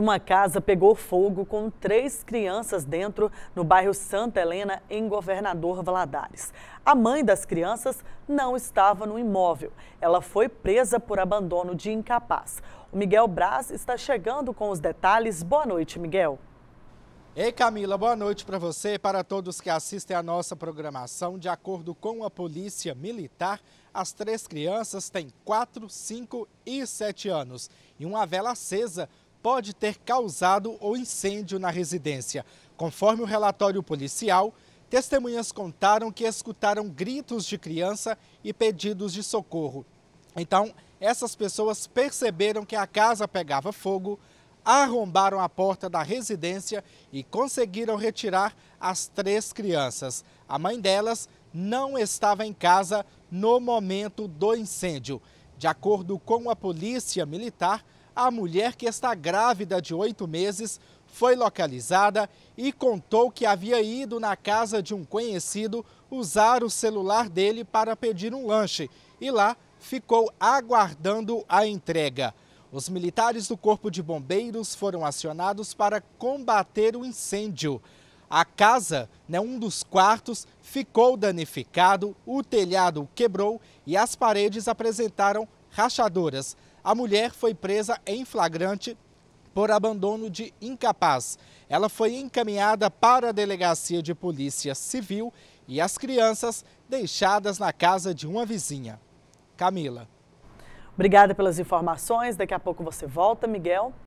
Uma casa pegou fogo com três crianças dentro no bairro Santa Helena, em Governador Valadares. A mãe das crianças não estava no imóvel. Ela foi presa por abandono de incapaz. O Miguel Braz está chegando com os detalhes. Boa noite, Miguel. Ei Camila, boa noite para você e para todos que assistem a nossa programação. De acordo com a Polícia Militar, as três crianças têm 4, 5 e 7 anos. E uma vela acesa pode ter causado o incêndio na residência. Conforme o relatório policial, testemunhas contaram que escutaram gritos de criança e pedidos de socorro. Então, essas pessoas perceberam que a casa pegava fogo, arrombaram a porta da residência e conseguiram retirar as três crianças. A mãe delas não estava em casa no momento do incêndio. De acordo com a polícia militar, a mulher que está grávida de oito meses foi localizada e contou que havia ido na casa de um conhecido usar o celular dele para pedir um lanche e lá ficou aguardando a entrega. Os militares do Corpo de Bombeiros foram acionados para combater o incêndio. A casa, né, um dos quartos, ficou danificado, o telhado quebrou e as paredes apresentaram rachaduras a mulher foi presa em flagrante por abandono de incapaz. Ela foi encaminhada para a delegacia de polícia civil e as crianças deixadas na casa de uma vizinha. Camila. Obrigada pelas informações. Daqui a pouco você volta, Miguel.